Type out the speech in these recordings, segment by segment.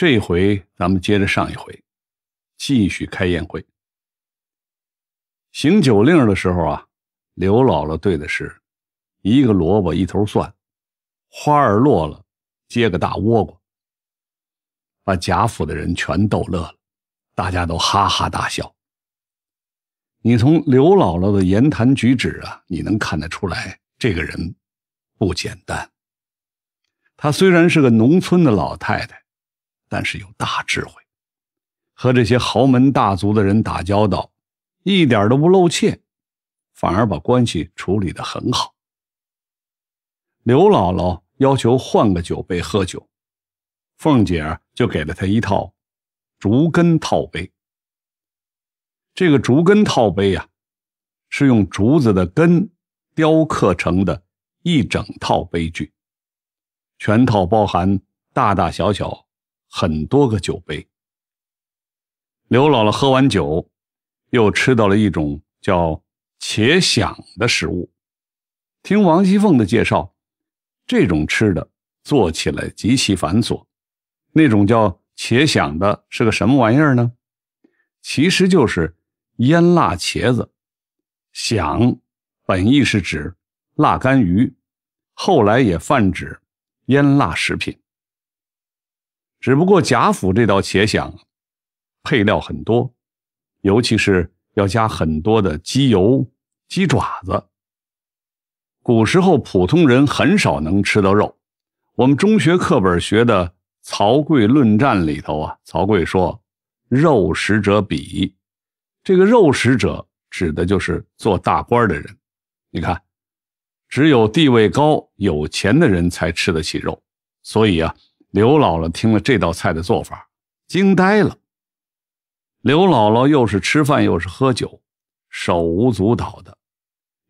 这回咱们接着上一回，继续开宴会。行酒令的时候啊，刘姥姥对的是“一个萝卜一头蒜，花儿落了，结个大倭瓜”，把贾府的人全逗乐了，大家都哈哈大笑。你从刘姥姥的言谈举止啊，你能看得出来，这个人不简单。她虽然是个农村的老太太。但是有大智慧，和这些豪门大族的人打交道，一点都不露怯，反而把关系处理得很好。刘姥姥要求换个酒杯喝酒，凤姐儿就给了她一套竹根套杯。这个竹根套杯啊，是用竹子的根雕刻成的一整套杯具，全套包含大大小小。很多个酒杯。刘姥姥喝完酒，又吃到了一种叫茄响”的食物。听王熙凤的介绍，这种吃的做起来极其繁琐。那种叫茄响”的是个什么玩意儿呢？其实就是腌辣茄子。响本意是指辣干鱼，后来也泛指腌辣食品。只不过贾府这道茄想，配料很多，尤其是要加很多的鸡油、鸡爪子。古时候普通人很少能吃到肉。我们中学课本学的《曹刿论战》里头啊，曹刿说：“肉食者鄙。”这个“肉食者”指的就是做大官的人。你看，只有地位高、有钱的人才吃得起肉，所以啊。刘姥姥听了这道菜的做法，惊呆了。刘姥姥又是吃饭又是喝酒，手舞足蹈的。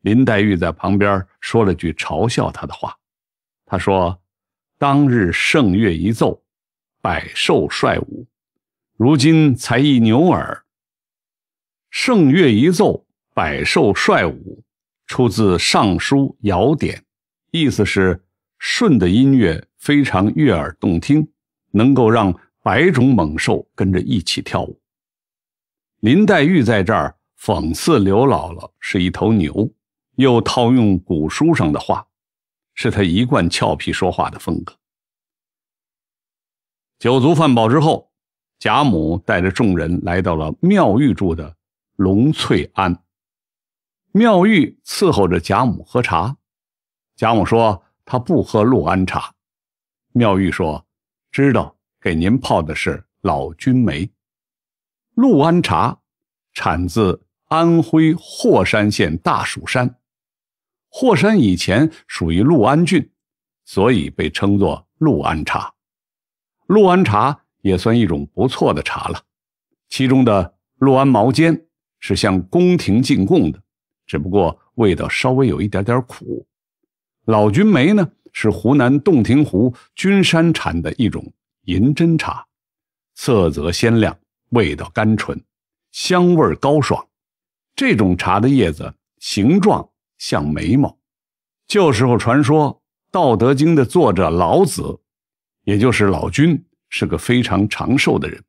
林黛玉在旁边说了句嘲笑她的话，她说：“当日圣乐一奏，百兽率舞；如今才一牛耳。圣乐一奏，百兽率舞。”出自《尚书尧典》，意思是舜的音乐。非常悦耳动听，能够让百种猛兽跟着一起跳舞。林黛玉在这儿讽刺刘姥姥是一头牛，又套用古书上的话，是她一贯俏皮说话的风格。酒足饭饱之后，贾母带着众人来到了妙玉住的龙翠庵。妙玉伺候着贾母喝茶，贾母说她不喝鹿安茶。妙玉说：“知道给您泡的是老君眉，陆安茶产自安徽霍山县大蜀山，霍山以前属于陆安郡，所以被称作陆安茶。陆安茶也算一种不错的茶了，其中的陆安毛尖是向宫廷进贡的，只不过味道稍微有一点点苦。老君眉呢？”是湖南洞庭湖君山产的一种银针茶，色泽鲜亮，味道甘醇，香味高爽。这种茶的叶子形状像眉毛。旧时候传说，《道德经》的作者老子，也就是老君，是个非常长寿的人，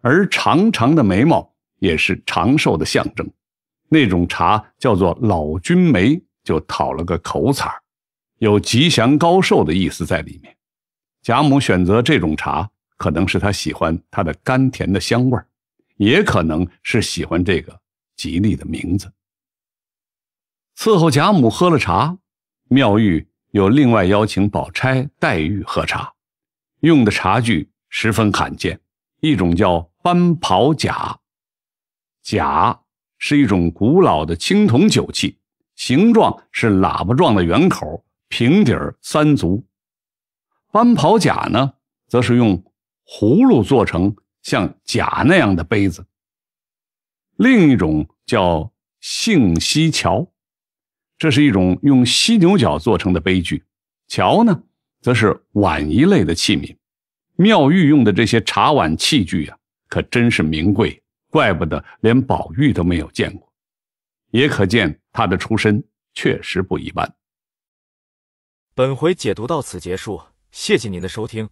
而长长的眉毛也是长寿的象征。那种茶叫做“老君眉”，就讨了个口彩。有吉祥高寿的意思在里面。贾母选择这种茶，可能是她喜欢它的甘甜的香味也可能是喜欢这个吉利的名字。伺候贾母喝了茶，妙玉又另外邀请宝钗、黛玉喝茶，用的茶具十分罕见，一种叫班袍甲，甲是一种古老的青铜酒器，形状是喇叭状的圆口。平底儿三足，斑袍甲呢，则是用葫芦做成像甲那样的杯子。另一种叫杏溪桥，这是一种用犀牛角做成的杯具。桥呢，则是碗一类的器皿。妙玉用的这些茶碗器具啊，可真是名贵，怪不得连宝玉都没有见过，也可见他的出身确实不一般。本回解读到此结束，谢谢您的收听。